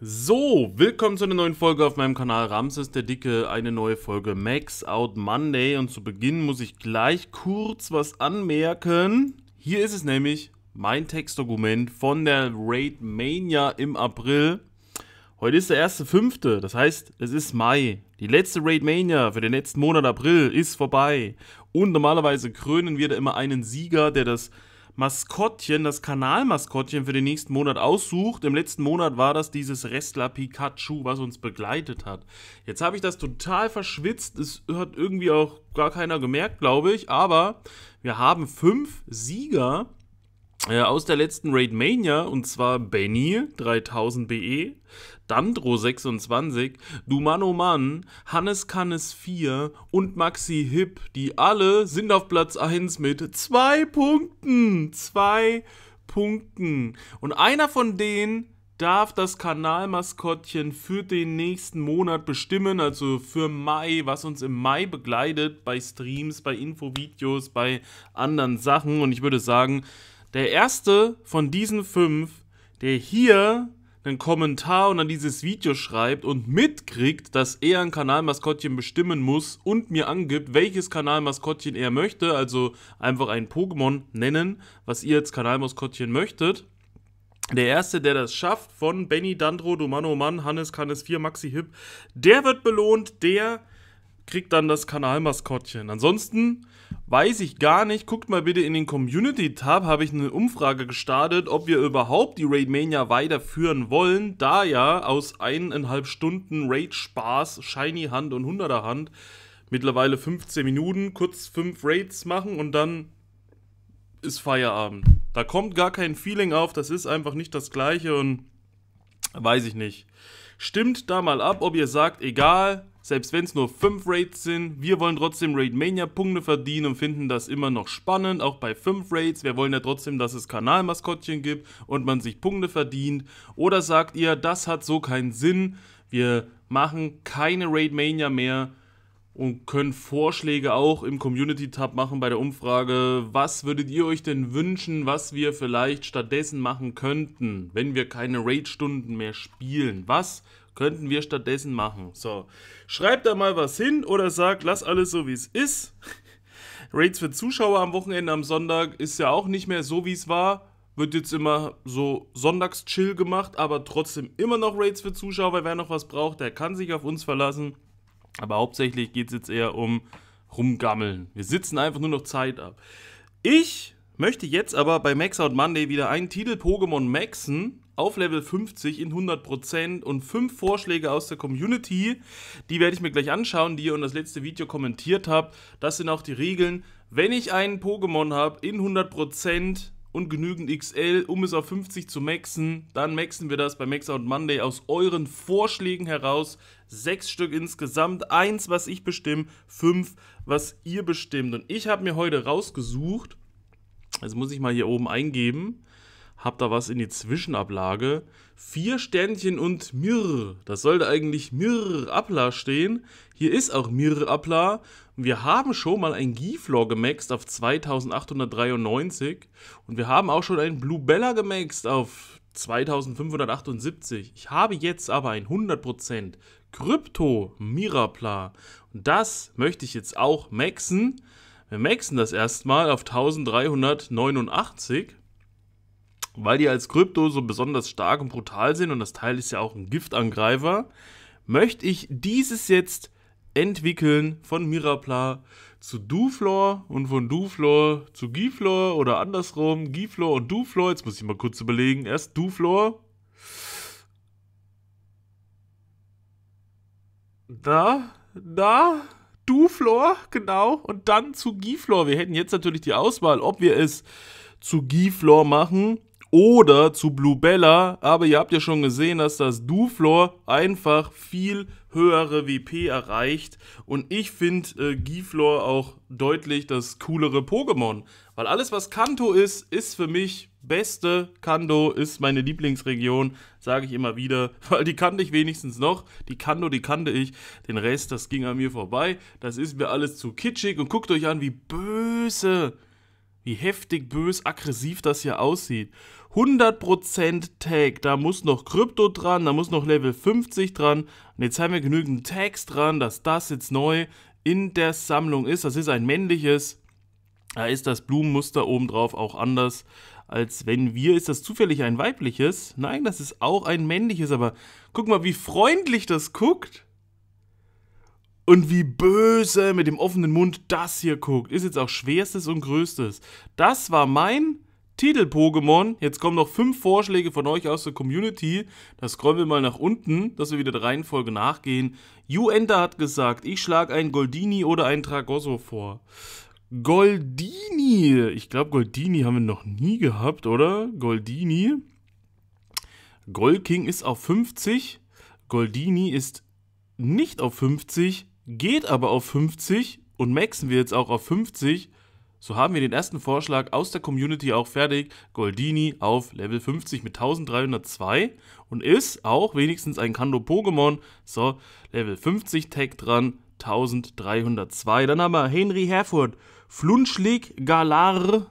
So, willkommen zu einer neuen Folge auf meinem Kanal Ramses der Dicke, eine neue Folge Max Out Monday und zu Beginn muss ich gleich kurz was anmerken. Hier ist es nämlich mein Textdokument von der Raid Mania im April. Heute ist der 1.5., das heißt, es ist Mai. Die letzte Raid Mania für den letzten Monat April ist vorbei und normalerweise krönen wir da immer einen Sieger, der das Maskottchen, das Kanalmaskottchen für den nächsten Monat aussucht. Im letzten Monat war das dieses Wrestler Pikachu, was uns begleitet hat. Jetzt habe ich das total verschwitzt. Es hat irgendwie auch gar keiner gemerkt, glaube ich. Aber wir haben fünf Sieger äh, aus der letzten Raid Mania, und zwar Benny 3000 BE, Dandro 26, Dumano Mann, Hannes Kannes 4 und Maxi Hip, die alle sind auf Platz 1 mit 2 Punkten. 2 Punkten. Und einer von denen darf das Kanalmaskottchen für den nächsten Monat bestimmen, also für Mai, was uns im Mai begleitet bei Streams, bei Infovideos, bei anderen Sachen. Und ich würde sagen, der erste von diesen fünf, der hier einen Kommentar und an dieses Video schreibt und mitkriegt, dass er ein Kanalmaskottchen bestimmen muss und mir angibt, welches Kanalmaskottchen er möchte, also einfach ein Pokémon nennen, was ihr jetzt Kanalmaskottchen möchtet. Der erste, der das schafft, von Benny Dandro, Domano Mann, Hannes Kannes 4, Maxi Hip, der wird belohnt, der kriegt dann das Kanalmaskottchen. Ansonsten weiß ich gar nicht. Guckt mal bitte in den Community-Tab, habe ich eine Umfrage gestartet, ob wir überhaupt die Raidmania weiterführen wollen, da ja aus eineinhalb Stunden Raid-Spaß, Shiny Hand und 100 Hand mittlerweile 15 Minuten, kurz fünf Raids machen und dann ist Feierabend. Da kommt gar kein Feeling auf, das ist einfach nicht das gleiche und weiß ich nicht. Stimmt da mal ab, ob ihr sagt, egal, selbst wenn es nur 5 Raids sind, wir wollen trotzdem Raid-Mania-Punkte verdienen und finden das immer noch spannend, auch bei 5 Raids. Wir wollen ja trotzdem, dass es Kanalmaskottchen gibt und man sich Punkte verdient. Oder sagt ihr, das hat so keinen Sinn, wir machen keine Raid-Mania mehr, und können Vorschläge auch im Community-Tab machen bei der Umfrage. Was würdet ihr euch denn wünschen, was wir vielleicht stattdessen machen könnten, wenn wir keine Raid-Stunden mehr spielen? Was könnten wir stattdessen machen? So, schreibt da mal was hin oder sagt, lass alles so, wie es ist. Raids für Zuschauer am Wochenende, am Sonntag ist ja auch nicht mehr so, wie es war. Wird jetzt immer so sonntags chill gemacht, aber trotzdem immer noch Raids für Zuschauer. Wer noch was braucht, der kann sich auf uns verlassen. Aber hauptsächlich geht es jetzt eher um Rumgammeln. Wir sitzen einfach nur noch Zeit ab. Ich möchte jetzt aber bei Max Out Monday wieder einen Titel Pokémon maxen auf Level 50 in 100% und fünf Vorschläge aus der Community. Die werde ich mir gleich anschauen, die ihr in das letzte Video kommentiert habt. Das sind auch die Regeln. Wenn ich einen Pokémon habe in 100% und genügend XL, um es auf 50 zu maxen, dann maxen wir das bei Max Out Monday aus euren Vorschlägen heraus, sechs Stück insgesamt, eins, was ich bestimme, fünf, was ihr bestimmt. Und ich habe mir heute rausgesucht, jetzt muss ich mal hier oben eingeben, hab da was in die Zwischenablage. Vier Sternchen und Mirr. Das sollte eigentlich Mirr Abla stehen. Hier ist auch Mirr Abla. Wir haben schon mal ein Giflor gemaxt auf 2893. Und wir haben auch schon einen Bluebella gemaxt auf 2578. Ich habe jetzt aber ein 100% Krypto Mirapla. Und das möchte ich jetzt auch maxen. Wir maxen das erstmal auf 1389, weil die als Krypto so besonders stark und brutal sind und das Teil ist ja auch ein Giftangreifer. Möchte ich dieses jetzt entwickeln von Mirapla zu Duflor und von Duflor zu Giflor oder andersrum, Giflor und Duflor. Jetzt muss ich mal kurz überlegen. Erst Duflor. Da, da, Duflor, genau. Und dann zu Giflor. Wir hätten jetzt natürlich die Auswahl, ob wir es zu Giflor machen oder zu Bluebella. Aber ihr habt ja schon gesehen, dass das Duflor einfach viel höhere WP erreicht. Und ich finde äh, Giflor auch deutlich das coolere Pokémon. Weil alles, was Kanto ist, ist für mich beste. Kanto ist meine Lieblingsregion, sage ich immer wieder. Weil die kannte ich wenigstens noch. Die Kanto, die kannte ich. Den Rest, das ging an mir vorbei. Das ist mir alles zu kitschig. Und guckt euch an, wie böse wie heftig bös aggressiv das hier aussieht. 100% Tag, da muss noch Krypto dran, da muss noch Level 50 dran. Und jetzt haben wir genügend Tags dran, dass das jetzt neu in der Sammlung ist. Das ist ein männliches. Da ist das Blumenmuster obendrauf auch anders als wenn wir. Ist das zufällig ein weibliches? Nein, das ist auch ein männliches, aber guck mal, wie freundlich das guckt und wie böse mit dem offenen Mund das hier guckt. Ist jetzt auch schwerstes und größtes. Das war mein Titel-Pokémon. Jetzt kommen noch fünf Vorschläge von euch aus der Community. Da scrollen wir mal nach unten, dass wir wieder der Reihenfolge nachgehen. Juenda hat gesagt, ich schlage einen Goldini oder einen Tragosso vor. Goldini. Ich glaube, Goldini haben wir noch nie gehabt, oder? Goldini. Goldking ist auf 50. Goldini ist nicht auf 50 geht aber auf 50 und maxen wir jetzt auch auf 50, so haben wir den ersten Vorschlag aus der Community auch fertig. Goldini auf Level 50 mit 1302 und ist auch wenigstens ein Kando Pokémon. So, Level 50 Tag dran, 1302. Dann haben wir Henry Herford, Flunschlig Galar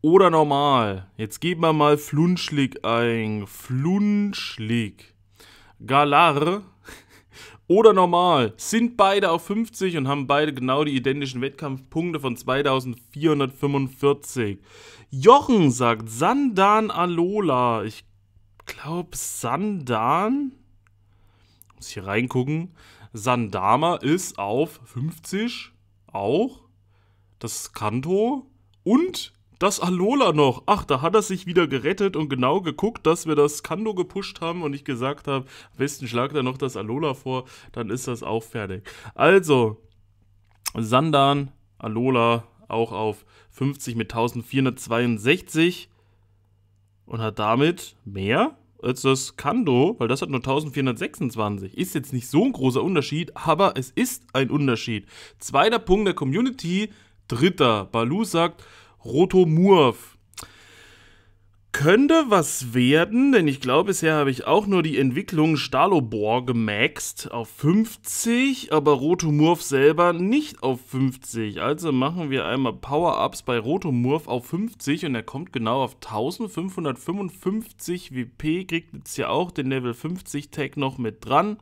oder normal. Jetzt geben wir mal Flunschlig ein. Flunschlig Galar oder normal sind beide auf 50 und haben beide genau die identischen Wettkampfpunkte von 2445. Jochen sagt Sandan Alola. Ich glaube Sandan. Muss hier reingucken. Sandama ist auf 50 auch. Das Kanto. Und das Alola noch. Ach, da hat er sich wieder gerettet und genau geguckt, dass wir das Kando gepusht haben und ich gesagt habe, am besten schlagt er noch das Alola vor, dann ist das auch fertig. Also, Sandan, Alola auch auf 50 mit 1462 und hat damit mehr als das Kando, weil das hat nur 1426. Ist jetzt nicht so ein großer Unterschied, aber es ist ein Unterschied. Zweiter Punkt der Community, dritter. Balu sagt, Rotomurf. Könnte was werden, denn ich glaube, bisher habe ich auch nur die Entwicklung Stalobor gemaxt auf 50, aber Rotomurf selber nicht auf 50. Also machen wir einmal Power-Ups bei Rotomurf auf 50 und er kommt genau auf 1555 WP, kriegt jetzt ja auch den Level 50 Tag noch mit dran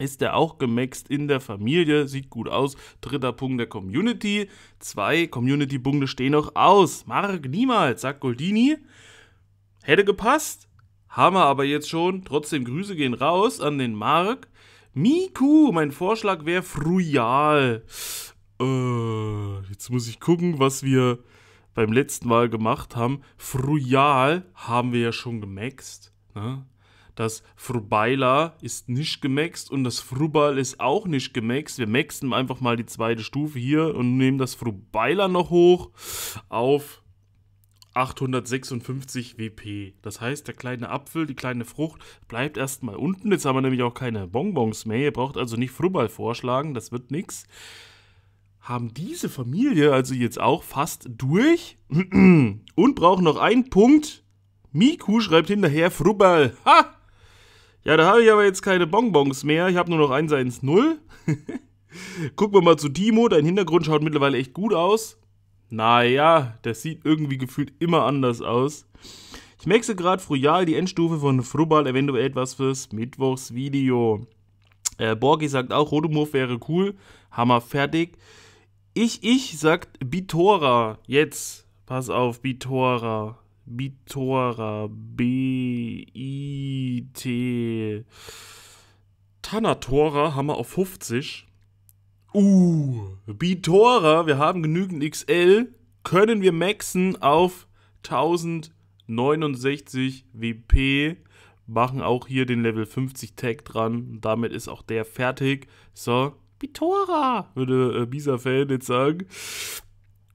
ist der auch gemixt in der Familie, sieht gut aus. Dritter Punkt der Community. Zwei Community-Punkte stehen noch aus. Mark niemals, sagt Goldini. Hätte gepasst, haben wir aber jetzt schon. Trotzdem Grüße gehen raus an den Mark. Miku, mein Vorschlag wäre Frujal. Äh, jetzt muss ich gucken, was wir beim letzten Mal gemacht haben. Frujal haben wir ja schon gemaxt. Ne? Das Frubeiler ist nicht gemaxt und das Frubal ist auch nicht gemaxt. Wir maxen einfach mal die zweite Stufe hier und nehmen das Frubeiler noch hoch auf 856 WP. Das heißt, der kleine Apfel, die kleine Frucht bleibt erstmal unten. Jetzt haben wir nämlich auch keine Bonbons mehr. Ihr braucht also nicht Frubal vorschlagen, das wird nichts. Haben diese Familie also jetzt auch fast durch und brauchen noch einen Punkt. Miku schreibt hinterher Frubal. Ha! Ja, da habe ich aber jetzt keine Bonbons mehr. Ich habe nur noch 1 1 0. Gucken wir mal zu Timo. Dein Hintergrund schaut mittlerweile echt gut aus. Naja, das sieht irgendwie gefühlt immer anders aus. Ich mixe gerade Frujal die Endstufe von Frubal, eventuell etwas fürs Mittwochsvideo. Äh, Borgi sagt auch, Rodomorph wäre cool. Hammer, fertig. Ich, ich sagt Bitora. Jetzt. Pass auf, Bitora. Bitora. B. IT Tanatora haben wir auf 50. Uh, Bitora, wir haben genügend XL. Können wir maxen auf 1069 WP. Machen auch hier den Level 50 Tag dran. Damit ist auch der fertig. So, Bitora, würde äh, Bisa-Fan jetzt sagen.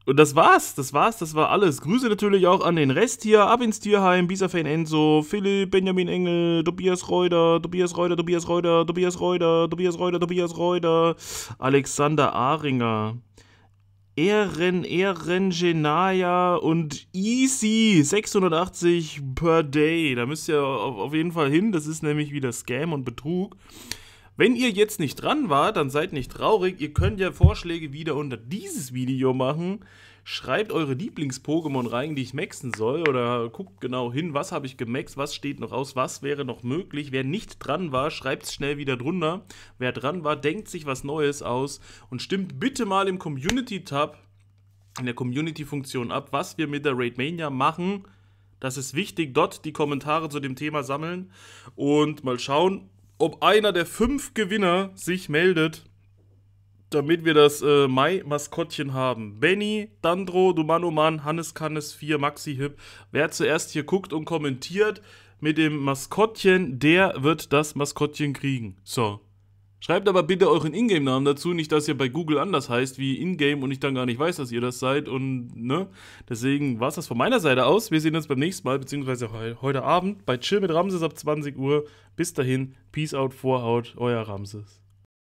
Und das war's, das war's, das war alles. Grüße natürlich auch an den Rest hier, ab ins Tierheim, Bisafan Enzo, Philipp, Benjamin Engel, Tobias Reuter, Tobias Reuter, Tobias Reuter, Tobias Reuter, Tobias Reuter, Tobias Reuter, Alexander Ahringer, Ehren, Ehren, Genaya und Easy 680 per Day. Da müsst ihr auf jeden Fall hin, das ist nämlich wieder Scam und Betrug. Wenn ihr jetzt nicht dran wart, dann seid nicht traurig. Ihr könnt ja Vorschläge wieder unter dieses Video machen. Schreibt eure Lieblings-Pokémon rein, die ich maxen soll. Oder guckt genau hin, was habe ich gemaxt, was steht noch aus, was wäre noch möglich. Wer nicht dran war, schreibt es schnell wieder drunter. Wer dran war, denkt sich was Neues aus. Und stimmt bitte mal im Community-Tab, in der Community-Funktion ab, was wir mit der Raidmania machen. Das ist wichtig. Dort die Kommentare zu dem Thema sammeln und mal schauen, ob einer der fünf Gewinner sich meldet, damit wir das äh, Mai-Maskottchen haben. Benny, Dandro, Dumanoman, oh Hannes Kannes 4, Maxi Hip. Wer zuerst hier guckt und kommentiert mit dem Maskottchen, der wird das Maskottchen kriegen. So. Schreibt aber bitte euren Ingame-Namen dazu, nicht dass ihr bei Google anders heißt wie Ingame und ich dann gar nicht weiß, dass ihr das seid. Und ne, deswegen war es das von meiner Seite aus. Wir sehen uns beim nächsten Mal, beziehungsweise he heute Abend bei Chill mit Ramses ab 20 Uhr. Bis dahin, Peace out, Vorhaut, euer Ramses.